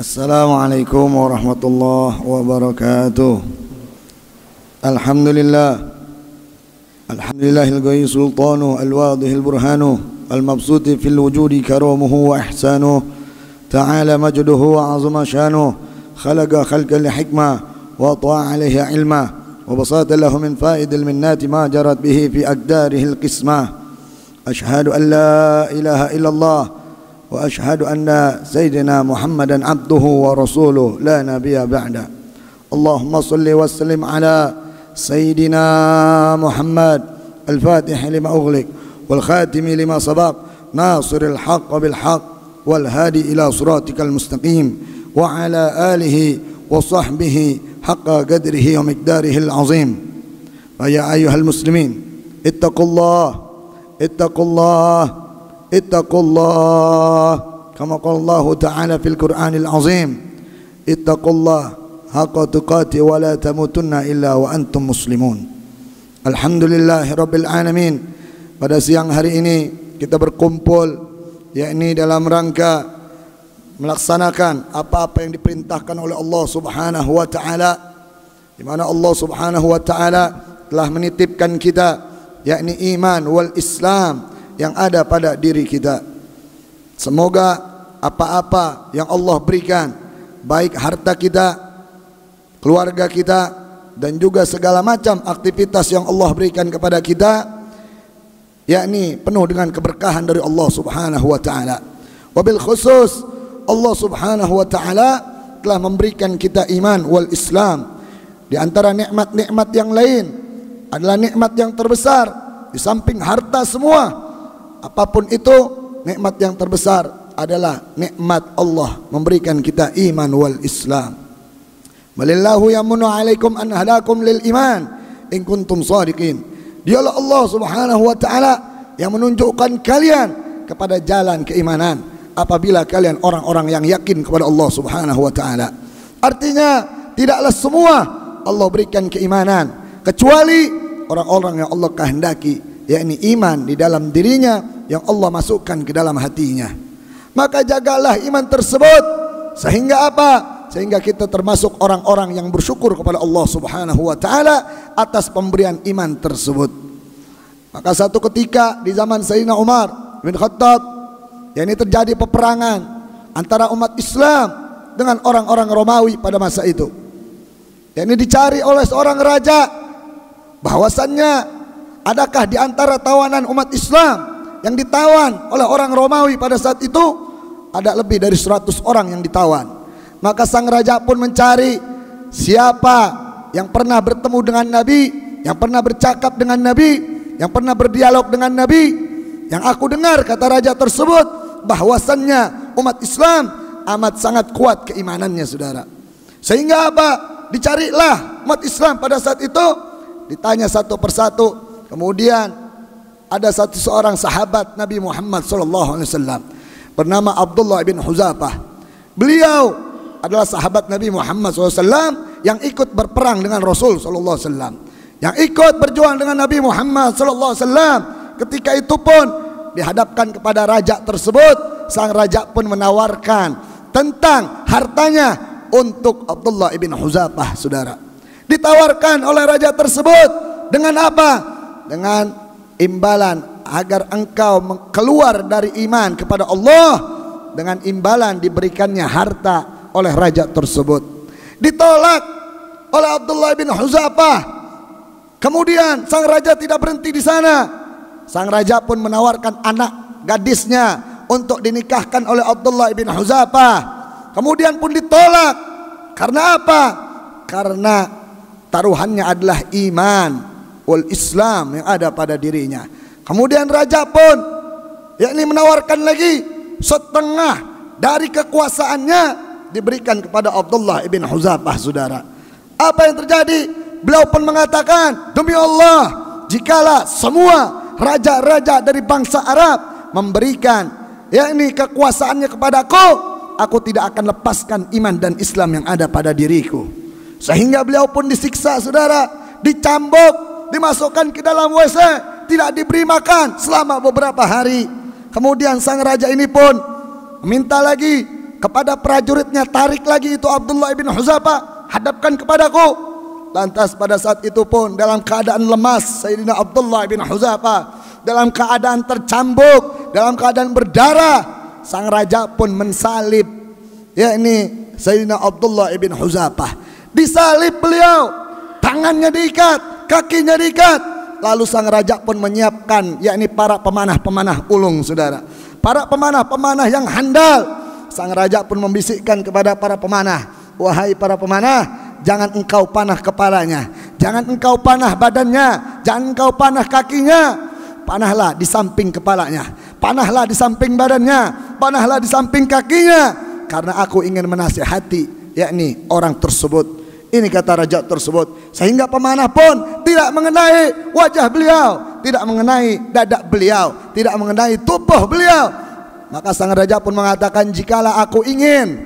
السلام عليكم ورحمة الله وبركاته الحمد لله الحمد لله القوي سلطانه الواضح البرهانه المبسوط في الوجود كرمه وإحسانه تعالى مجده وعظم شانه خلق خلقا لحكمة وطاع عليه علما وبساط له من فائد المنات ما جرت به في أقداره القسمة أشهد أن لا إله إلا الله وأشهد أن سيدنا محمدا عبده ورسوله لا نبي بعده اللهم صل وسلم على سيدنا محمد الفاتح لما أغلق والخاتم لما سبق ناصر الحق بالحق والهادي إلى صراطك المستقيم وعلى آله وصحبه حق قدره ومقداره العظيم فيا أيها المسلمين اتقوا الله اتقوا الله ittaqullah kama qala Allah taala fil Qur'anil azim ittaqullah haqqa tuqati wa la tamutunna illa wa antum muslimun Alhamdulillah rabbil alamin pada siang hari ini kita berkumpul yakni dalam rangka melaksanakan apa-apa yang diperintahkan oleh Allah Subhanahu wa taala di mana Allah Subhanahu wa taala telah menitipkan kita yakni iman wal Islam yang ada pada diri kita. Semoga apa-apa yang Allah berikan, baik harta kita, keluarga kita, dan juga segala macam aktivitas yang Allah berikan kepada kita, yakni penuh dengan keberkahan dari Allah Subhanahu wa taala. Wabil khusus Allah Subhanahu wa taala telah memberikan kita iman wal Islam. Di antara nikmat-nikmat yang lain adalah nikmat yang terbesar di samping harta semua apapun itu nikmat yang terbesar adalah nikmat Allah memberikan kita iman wal Islam. Balillahu yamunu alaikum an hadakum lil iman in kuntum sadiqin. Dialah Allah Subhanahu wa taala yang menunjukkan kalian kepada jalan keimanan apabila kalian orang-orang yang yakin kepada Allah Subhanahu wa taala. Artinya tidaklah semua Allah berikan keimanan kecuali orang-orang yang Allah kehendaki yakni iman di dalam dirinya yang Allah masukkan ke dalam hatinya. Maka jagalah iman tersebut sehingga apa? Sehingga kita termasuk orang-orang yang bersyukur kepada Allah Subhanahu wa taala atas pemberian iman tersebut. Maka satu ketika di zaman Sayyidina Umar bin Khattab yang ini terjadi peperangan antara umat Islam dengan orang-orang Romawi pada masa itu. Yang ini dicari oleh seorang raja bahwasannya adakah di antara tawanan umat Islam yang ditawan oleh orang Romawi pada saat itu ada lebih dari 100 orang yang ditawan. Maka sang raja pun mencari siapa yang pernah bertemu dengan Nabi, yang pernah bercakap dengan Nabi, yang pernah berdialog dengan Nabi. Yang aku dengar kata raja tersebut bahwasannya umat Islam amat sangat kuat keimanannya saudara. Sehingga apa? Dicarilah umat Islam pada saat itu ditanya satu persatu. Kemudian ada satu seorang sahabat Nabi Muhammad SAW bernama Abdullah bin Huzafah. Beliau adalah sahabat Nabi Muhammad SAW yang ikut berperang dengan Rasul SAW yang ikut berjuang dengan Nabi Muhammad SAW ketika itu pun dihadapkan kepada raja tersebut sang raja pun menawarkan tentang hartanya untuk Abdullah bin Huzafah saudara ditawarkan oleh raja tersebut dengan apa? dengan imbalan agar engkau keluar dari iman kepada Allah dengan imbalan diberikannya harta oleh raja tersebut ditolak oleh Abdullah bin Huzaifah kemudian sang raja tidak berhenti di sana sang raja pun menawarkan anak gadisnya untuk dinikahkan oleh Abdullah bin Huzaifah kemudian pun ditolak karena apa karena taruhannya adalah iman wal Islam yang ada pada dirinya. Kemudian raja pun yakni menawarkan lagi setengah dari kekuasaannya diberikan kepada Abdullah ibn Huzafah saudara. Apa yang terjadi? Beliau pun mengatakan, demi Allah, jikalah semua raja-raja dari bangsa Arab memberikan yakni kekuasaannya kepadaku, aku tidak akan lepaskan iman dan Islam yang ada pada diriku. Sehingga beliau pun disiksa saudara, dicambuk dimasukkan ke dalam WC, tidak diberi makan selama beberapa hari. Kemudian sang raja ini pun minta lagi kepada prajuritnya, tarik lagi itu Abdullah ibn Huzafa, hadapkan kepadaku. Lantas pada saat itu pun dalam keadaan lemas Sayyidina Abdullah ibn Huzafa dalam keadaan tercambuk, dalam keadaan berdarah, sang raja pun mensalib yakni Sayyidina Abdullah ibn huzafa disalib beliau tangannya diikat kakinya diikat. Lalu sang raja pun menyiapkan yakni para pemanah-pemanah ulung saudara. Para pemanah-pemanah yang handal. Sang raja pun membisikkan kepada para pemanah, "Wahai para pemanah, jangan engkau panah kepalanya, jangan engkau panah badannya, jangan engkau panah kakinya. Panahlah di samping kepalanya, panahlah di samping badannya, panahlah di samping kakinya, karena aku ingin menasihati yakni orang tersebut." Ini kata raja tersebut. Sehingga pemanah pun tidak mengenai wajah beliau, tidak mengenai dada beliau, tidak mengenai tubuh beliau. Maka sang raja pun mengatakan, "Jikalau aku ingin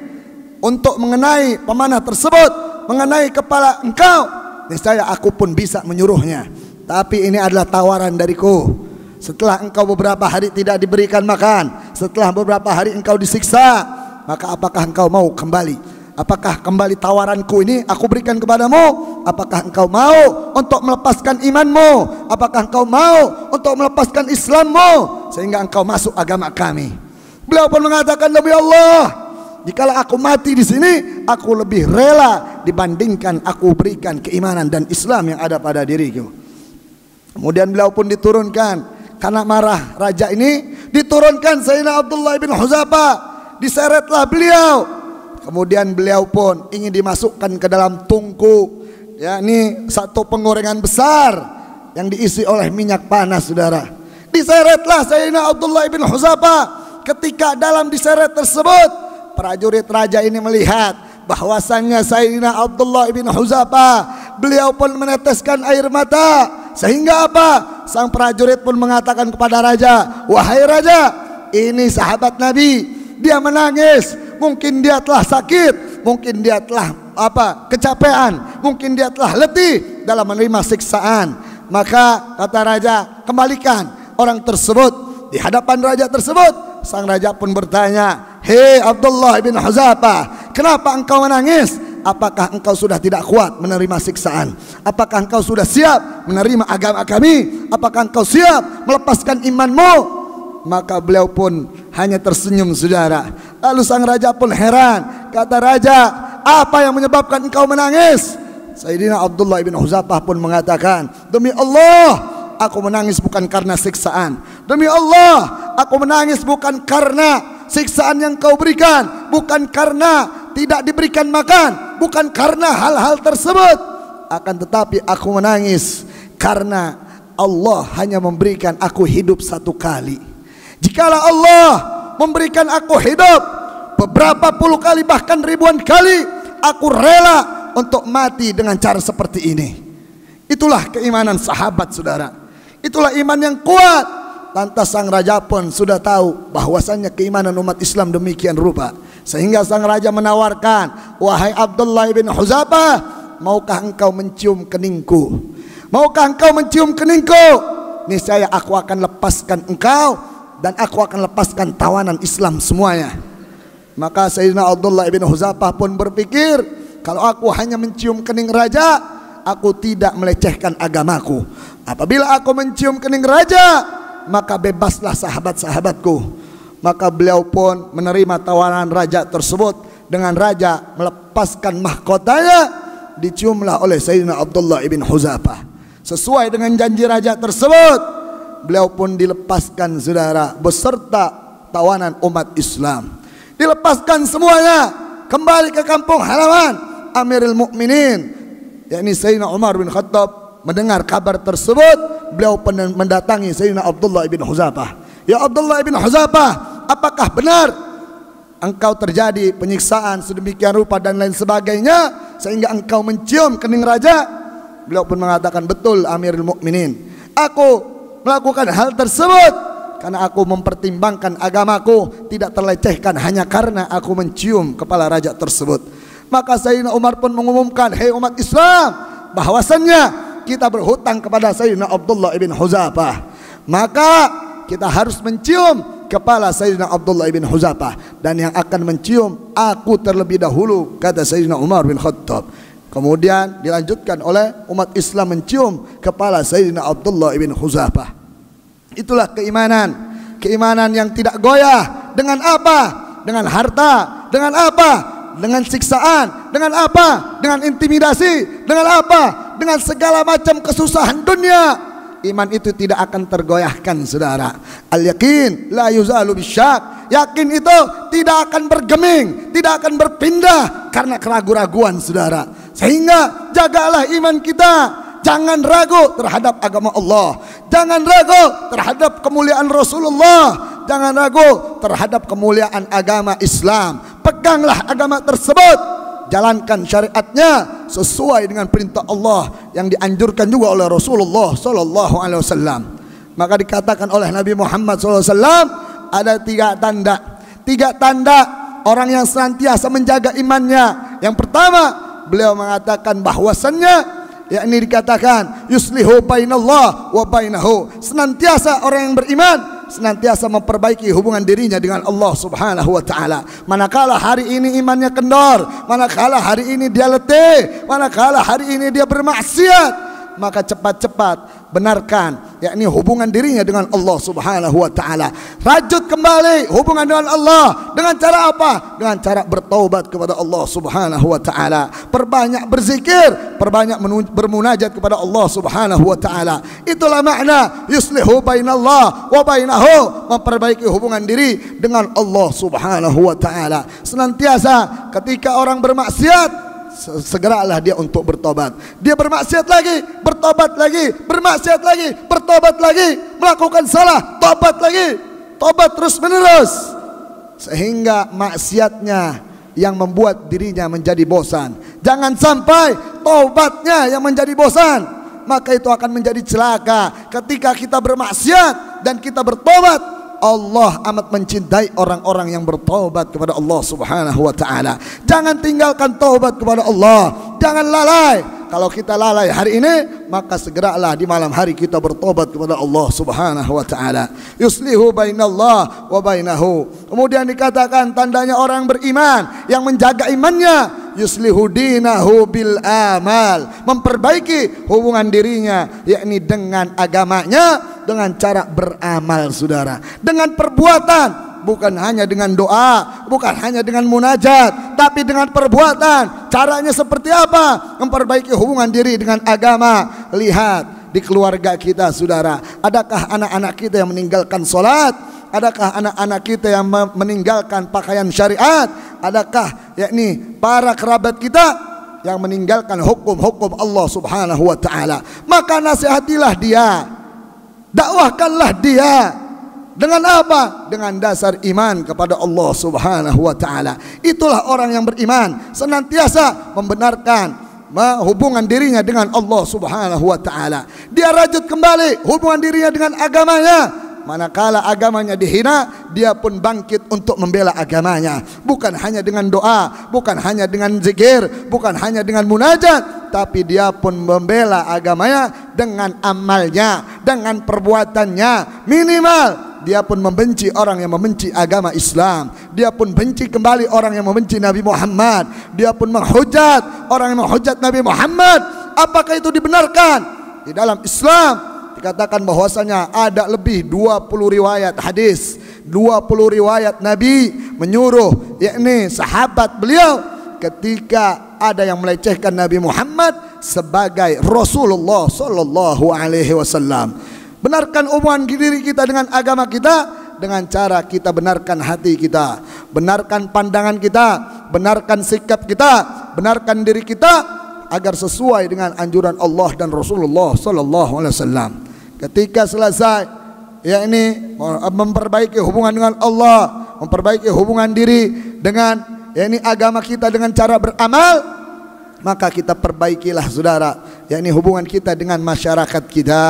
untuk mengenai pemanah tersebut, mengenai kepala engkau, niscaya aku pun bisa menyuruhnya. Tapi ini adalah tawaran dariku." Setelah engkau beberapa hari tidak diberikan makan, setelah beberapa hari engkau disiksa, maka apakah engkau mau kembali Apakah kembali tawaranku ini aku berikan kepadamu? Apakah engkau mau untuk melepaskan imanmu? Apakah engkau mau untuk melepaskan Islammu sehingga engkau masuk agama kami? Beliau pun mengatakan demi Allah, jikalau aku mati di sini, aku lebih rela dibandingkan aku berikan keimanan dan Islam yang ada pada diriku. Kemudian beliau pun diturunkan karena marah raja ini diturunkan Sayyidina Abdullah bin Huzafa diseretlah beliau Kemudian beliau pun ingin dimasukkan ke dalam tungku. Ya, ini satu penggorengan besar yang diisi oleh minyak panas, saudara. Diseretlah Sayyidina Abdullah bin Huzafa. Ketika dalam diseret tersebut, prajurit raja ini melihat bahwasannya Sayyidina Abdullah bin Huzafa beliau pun meneteskan air mata sehingga apa? Sang prajurit pun mengatakan kepada raja, "Wahai raja, ini sahabat Nabi. Dia menangis mungkin dia telah sakit, mungkin dia telah apa kecapean, mungkin dia telah letih dalam menerima siksaan. Maka kata raja, kembalikan orang tersebut. Di hadapan raja tersebut, sang raja pun bertanya, "Hei Abdullah bin Huzafah, kenapa engkau menangis?" Apakah engkau sudah tidak kuat menerima siksaan? Apakah engkau sudah siap menerima agama kami? Apakah engkau siap melepaskan imanmu? Maka beliau pun hanya tersenyum saudara Lalu sang raja pun heran. Kata raja, apa yang menyebabkan engkau menangis? Sayyidina Abdullah bin Huzafah pun mengatakan, Demi Allah, aku menangis bukan karena siksaan. Demi Allah, aku menangis bukan karena siksaan yang kau berikan. Bukan karena tidak diberikan makan. Bukan karena hal-hal tersebut. Akan tetapi aku menangis karena Allah hanya memberikan aku hidup satu kali. Jikalau Allah memberikan aku hidup beberapa puluh kali bahkan ribuan kali aku rela untuk mati dengan cara seperti ini itulah keimanan sahabat saudara itulah iman yang kuat lantas sang raja pun sudah tahu bahwasannya keimanan umat Islam demikian rupa sehingga sang raja menawarkan wahai Abdullah bin Huzabah maukah engkau mencium keningku maukah engkau mencium keningku niscaya aku akan lepaskan engkau dan aku akan lepaskan tawanan Islam semuanya. Maka Sayyidina Abdullah ibn Huzafah pun berpikir, kalau aku hanya mencium kening raja, aku tidak melecehkan agamaku. Apabila aku mencium kening raja, maka bebaslah sahabat-sahabatku. Maka beliau pun menerima tawanan raja tersebut dengan raja melepaskan mahkotanya diciumlah oleh Sayyidina Abdullah ibn Huzafah. Sesuai dengan janji raja tersebut, beliau pun dilepaskan saudara beserta tawanan umat Islam. Dilepaskan semuanya kembali ke kampung halaman Amirul Mukminin yakni Sayyidina Umar bin Khattab mendengar kabar tersebut beliau mendatangi Sayyidina Abdullah bin Huzafah. Ya Abdullah bin Huzafah, apakah benar engkau terjadi penyiksaan sedemikian rupa dan lain sebagainya sehingga engkau mencium kening raja? Beliau pun mengatakan betul Amirul Mukminin. Aku melakukan hal tersebut karena aku mempertimbangkan agamaku tidak terlecehkan hanya karena aku mencium kepala raja tersebut maka Sayyidina Umar pun mengumumkan hei umat Islam bahwasannya kita berhutang kepada Sayyidina Abdullah ibn Huzafah maka kita harus mencium kepala Sayyidina Abdullah ibn Huzafah dan yang akan mencium aku terlebih dahulu kata Sayyidina Umar bin Khattab kemudian dilanjutkan oleh umat Islam mencium kepala Sayyidina Abdullah ibn Huzafah Itulah keimanan. Keimanan yang tidak goyah dengan apa? Dengan harta, dengan apa? Dengan siksaan, dengan apa? Dengan intimidasi, dengan apa? Dengan segala macam kesusahan dunia. Iman itu tidak akan tergoyahkan, saudara. Al yakin la yuzalu bisyak. Yakin itu tidak akan bergeming, tidak akan berpindah karena keraguan-raguan, saudara. Sehingga jagalah iman kita jangan ragu terhadap agama Allah jangan ragu terhadap kemuliaan Rasulullah jangan ragu terhadap kemuliaan agama Islam peganglah agama tersebut jalankan syariatnya sesuai dengan perintah Allah yang dianjurkan juga oleh Rasulullah sallallahu alaihi wasallam maka dikatakan oleh Nabi Muhammad sallallahu alaihi wasallam ada tiga tanda tiga tanda orang yang senantiasa menjaga imannya yang pertama beliau mengatakan bahwasannya ya ini dikatakan yuslihu bainallah wa bainahu. Senantiasa orang yang beriman senantiasa memperbaiki hubungan dirinya dengan Allah Subhanahu wa taala. Manakala hari ini imannya kendor, manakala hari ini dia letih, manakala hari ini dia bermaksiat, maka cepat-cepat benarkan yakni hubungan dirinya dengan Allah Subhanahu wa taala. Rajut kembali hubungan dengan Allah dengan cara apa? Dengan cara bertaubat kepada Allah Subhanahu wa taala. Perbanyak berzikir, perbanyak bermunajat kepada Allah Subhanahu wa taala. Itulah makna yuslihu bainallah wa bainahu, memperbaiki hubungan diri dengan Allah Subhanahu wa taala. Senantiasa ketika orang bermaksiat segeralah dia untuk bertobat. Dia bermaksiat lagi, bertobat lagi, bermaksiat lagi, bertobat lagi, melakukan salah, tobat lagi, tobat terus menerus. Sehingga maksiatnya yang membuat dirinya menjadi bosan. Jangan sampai tobatnya yang menjadi bosan. Maka itu akan menjadi celaka ketika kita bermaksiat dan kita bertobat Allah amat mencintai orang-orang yang bertobat kepada Allah Subhanahu wa taala. Jangan tinggalkan taubat kepada Allah jangan lalai. Kalau kita lalai hari ini, maka segeralah di malam hari kita bertobat kepada Allah Subhanahu wa taala. Yuslihu bainallah wa bainahu. Kemudian dikatakan tandanya orang beriman yang menjaga imannya yuslihu dinahu bil amal, memperbaiki hubungan dirinya yakni dengan agamanya dengan cara beramal saudara, dengan perbuatan bukan hanya dengan doa, bukan hanya dengan munajat, tapi dengan perbuatan. Caranya seperti apa? Memperbaiki hubungan diri dengan agama. Lihat di keluarga kita, saudara, adakah anak-anak kita yang meninggalkan sholat? Adakah anak-anak kita yang meninggalkan pakaian syariat? Adakah yakni para kerabat kita yang meninggalkan hukum-hukum Allah Subhanahu wa taala? Maka nasihatilah dia. Dakwahkanlah dia dengan apa? Dengan dasar iman kepada Allah Subhanahu wa taala. Itulah orang yang beriman, senantiasa membenarkan hubungan dirinya dengan Allah Subhanahu wa taala. Dia rajut kembali hubungan dirinya dengan agamanya. Manakala agamanya dihina, dia pun bangkit untuk membela agamanya. Bukan hanya dengan doa, bukan hanya dengan zikir, bukan hanya dengan munajat, tapi dia pun membela agamanya dengan amalnya, dengan perbuatannya. Minimal dia pun membenci orang yang membenci agama Islam. Dia pun benci kembali orang yang membenci Nabi Muhammad. Dia pun menghujat orang yang menghujat Nabi Muhammad. Apakah itu dibenarkan? Di dalam Islam dikatakan bahwasanya ada lebih 20 riwayat hadis, 20 riwayat Nabi menyuruh yakni sahabat beliau ketika ada yang melecehkan Nabi Muhammad sebagai Rasulullah sallallahu alaihi wasallam. Benarkan umuan diri kita dengan agama kita dengan cara kita benarkan hati kita, benarkan pandangan kita, benarkan sikap kita, benarkan diri kita agar sesuai dengan anjuran Allah dan Rasulullah sallallahu alaihi wasallam. Ketika selesai ya ini eh, memperbaiki hubungan dengan Allah, memperbaiki hubungan diri dengan ya ini agama kita dengan cara beramal maka kita perbaikilah saudara Ya ini hubungan kita dengan masyarakat kita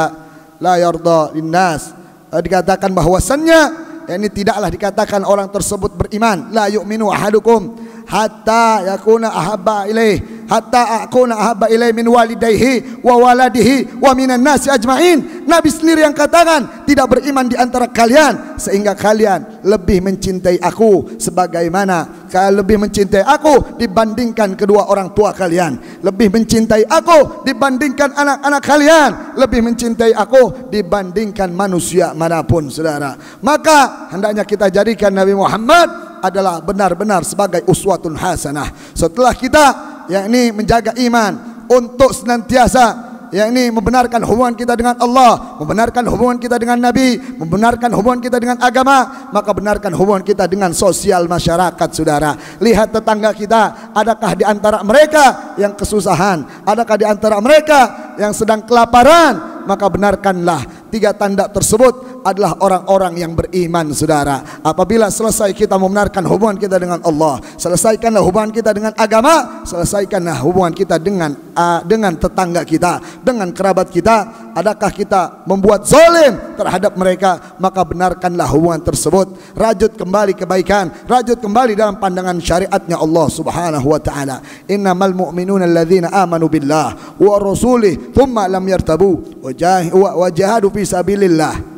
la yarda linnas eh, dikatakan bahwasannya ini tidaklah dikatakan orang tersebut beriman la yu'minu ahadukum hatta yakuna ahabba ilaih hatta akuna ahabba ilai min walidayhi wa waladihi wa minan nasi ajmain. Nabi sendiri yang katakan tidak beriman di antara kalian sehingga kalian lebih mencintai aku sebagaimana kalian lebih mencintai aku dibandingkan kedua orang tua kalian, lebih mencintai aku dibandingkan anak-anak kalian, lebih mencintai aku dibandingkan manusia manapun, Saudara. Maka hendaknya kita jadikan Nabi Muhammad adalah benar-benar sebagai uswatun hasanah. Setelah kita yakni menjaga iman untuk senantiasa yakni membenarkan hubungan kita dengan Allah, membenarkan hubungan kita dengan Nabi, membenarkan hubungan kita dengan agama, maka benarkan hubungan kita dengan sosial masyarakat, saudara. Lihat tetangga kita, adakah di antara mereka yang kesusahan, adakah di antara mereka yang sedang kelaparan, maka benarkanlah tiga tanda tersebut adalah orang-orang yang beriman saudara apabila selesai kita membenarkan hubungan kita dengan Allah selesaikanlah hubungan kita dengan agama selesaikanlah hubungan kita dengan uh, dengan tetangga kita dengan kerabat kita adakah kita membuat zalim terhadap mereka maka benarkanlah hubungan tersebut rajut kembali kebaikan rajut kembali dalam pandangan syariatnya Allah Subhanahu wa taala innamal mu'minuna alladzina amanu billah wa rasulih thumma lam yartabu wa wajahadu fi sabilillah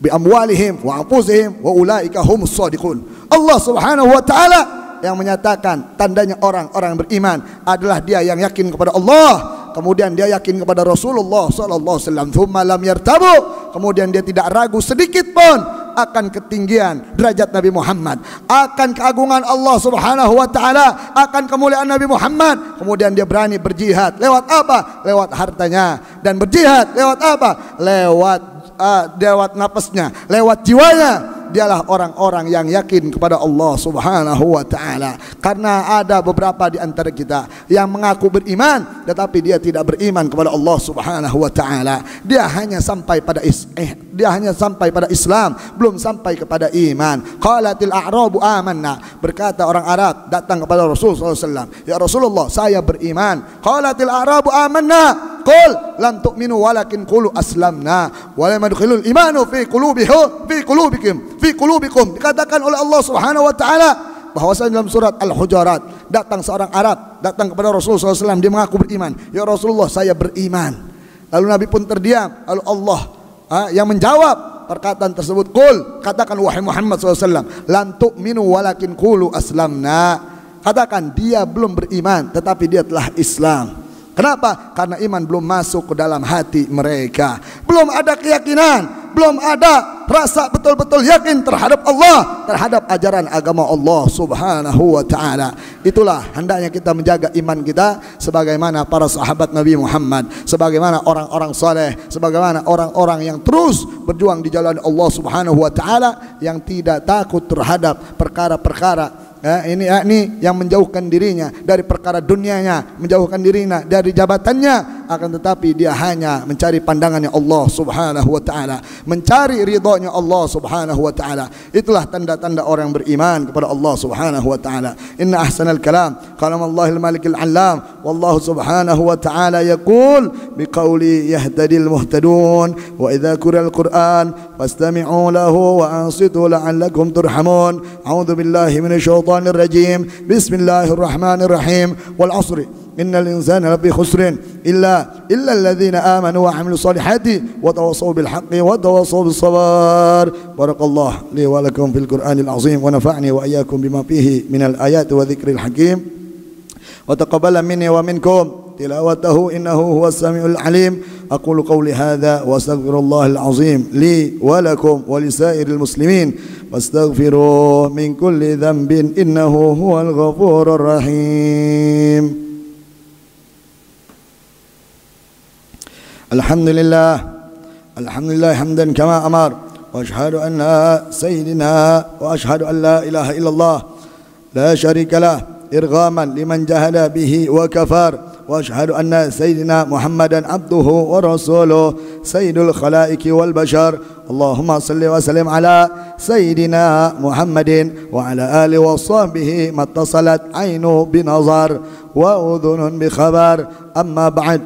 biamwalihim wa anfusihim wa ulaika humus shadiqun. Allah Subhanahu wa taala yang menyatakan tandanya orang-orang beriman adalah dia yang yakin kepada Allah, kemudian dia yakin kepada Rasulullah sallallahu alaihi wasallam, yartabu, kemudian dia tidak ragu sedikit pun akan ketinggian derajat Nabi Muhammad, akan keagungan Allah Subhanahu wa taala, akan kemuliaan Nabi Muhammad. Kemudian dia berani berjihad. Lewat apa? Lewat hartanya. Dan berjihad lewat apa? Lewat uh, lewat nafasnya, lewat jiwanya, dialah orang-orang yang yakin kepada Allah Subhanahu wa taala. Karena ada beberapa di antara kita yang mengaku beriman tetapi dia tidak beriman kepada Allah Subhanahu wa taala. Dia hanya sampai pada is eh, dia hanya sampai pada Islam, belum sampai kepada iman. Qalatil a'rabu amanna. Berkata orang Arab datang kepada Rasul SAW. Ya Rasulullah, saya beriman. Qalatil a'rabu amanna. Qul lan tu'minu walakin qulu aslamna wa lam yadkhulul imanu fi qulubihim fi qulubikum fi qulubikum dikatakan oleh Allah Subhanahu wa taala bahwasanya dalam surat Al-Hujurat datang seorang Arab datang kepada Rasulullah SAW dia mengaku beriman ya Rasulullah saya beriman lalu Nabi pun terdiam lalu Allah yang menjawab perkataan tersebut kul katakan wahai Muhammad SAW lantuk minu walakin kulu aslamna katakan dia belum beriman tetapi dia telah Islam Kenapa? Karena iman belum masuk ke dalam hati mereka. Belum ada keyakinan, belum ada rasa betul-betul yakin terhadap Allah, terhadap ajaran agama Allah Subhanahu wa taala. Itulah hendaknya kita menjaga iman kita sebagaimana para sahabat Nabi Muhammad, sebagaimana orang-orang saleh, sebagaimana orang-orang yang terus berjuang di jalan Allah Subhanahu wa taala yang tidak takut terhadap perkara-perkara Ya, ini yakni eh, ini yang menjauhkan dirinya dari perkara dunianya, menjauhkan dirinya dari jabatannya, akan tetapi dia hanya mencari pandangannya Allah Subhanahu wa taala, mencari ridhonya Allah Subhanahu wa taala. Itulah tanda-tanda orang yang beriman kepada Allah Subhanahu wa taala. Inna ahsanal kalam kalam Allahil Malik al-Allam wallahu Subhanahu wa taala yaqul biqauli yahdadil muhtadun wa idza qira al-Qur'an fastami'u lahu wa ansitu la'allakum turhamun. A'udzu billahi minasy syaithanir rajim. Bismillahirrahmanirrahim. Wal asri إن الإنسان لفي خسر إلا إلا الذين آمنوا وعملوا الصالحات وتواصوا بالحق وتواصوا بالصبر بارك الله لي ولكم في القرآن العظيم ونفعني وإياكم بما فيه من الآيات وذكر الحكيم وتقبل مني ومنكم تلاوته إنه هو السميع العليم أقول قولي هذا وأستغفر الله العظيم لي ولكم ولسائر المسلمين واستغفروا من كل ذنب إنه هو الغفور الرحيم الحمد لله الحمد لله حمدا كما أمر وأشهد أن سيدنا وأشهد أن لا إله إلا الله لا شريك له إرغاما لمن جهل به وكفر وأشهد أن سيدنا محمدا عبده ورسوله سيد الخلائق والبشر اللهم صل وسلم على سيدنا محمد وعلى آله وصحبه ما اتصلت عين بنظر وأذن بخبر أما بعد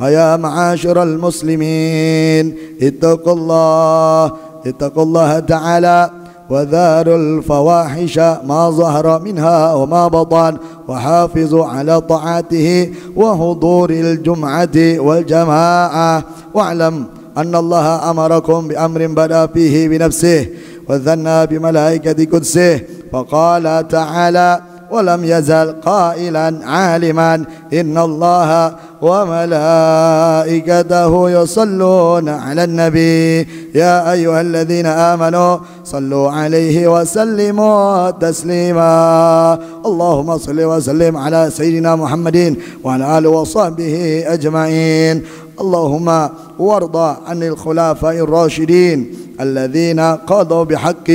ويا معاشر المسلمين اتقوا الله اتقوا الله تعالى وذاروا الفواحش ما ظهر منها وما بطن وحافظوا على طاعته وحضور الجمعة والجماعة واعلم أن الله أمركم بأمر بدأ فيه بنفسه وذنى بملائكة قدسه فقال تعالى ولم يزل قائلا عالما إن الله وملائكته يصلون على النبي يا أيها الذين آمنوا صلوا عليه وسلموا تسليما اللهم صل وسلم على سيدنا محمد وعلى آله وصحبه أجمعين اللهم وارضى عن الخلفاء الراشدين الذين قضوا بحق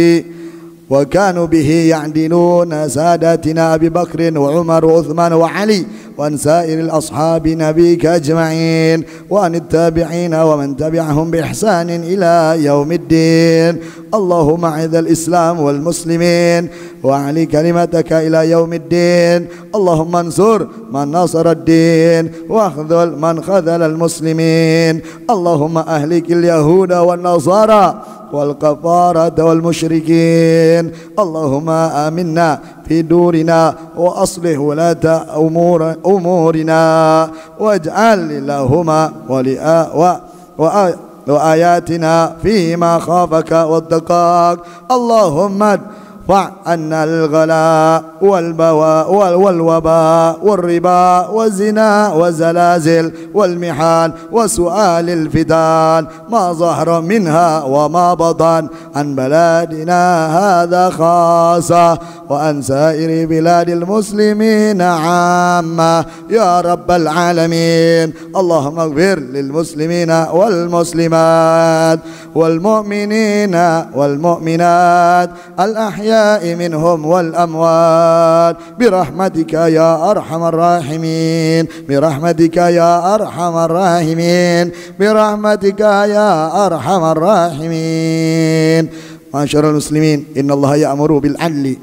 وكانوا به يعدلون سادتنا أبي بكر وعمر وعثمان وعلي وعن سائر الأصحاب نبيك أجمعين وعن التابعين ومن تبعهم بإحسان إلى يوم الدين اللهم اعذ الإسلام والمسلمين وأعلي كلمتك إلى يوم الدين اللهم انصر من نصر الدين واخذل من خذل المسلمين اللهم أهلك اليهود والنصارى والكفارة والمشركين اللهم آمنا في دورنا وأصلح ولاة أمور أمورنا واجعل لهما ولاء وآياتنا فيما خافك واتقاك اللهم عنا الغلاء والبواء والوباء والربا والزنا والزلازل والمحان وسؤال الفتان ما ظهر منها وما بطن عن بلادنا هذا خاصة وعن سائر بلاد المسلمين عامة يا رب العالمين اللهم اغفر للمسلمين والمسلمات والمؤمنين والمؤمنات الأحياء منهم والأموات برحمتك يا أرحم الراحمين برحمتك يا أرحم الراحمين برحمتك يا أرحم الراحمين معاشر المسلمين إن الله يأمر بالعدل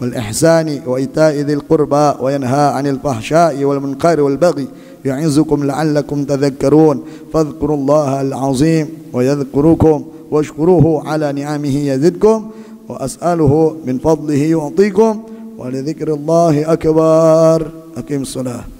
والإحسان وإيتاء ذي القربى وينهى عن الفحشاء والمنكر والبغي يعظكم لعلكم تذكرون فاذكروا الله العظيم ويذكركم واشكروه على نعمه يزدكم وأسأله من فضله يعطيكم ولذكر الله أكبر أقيم الصلاة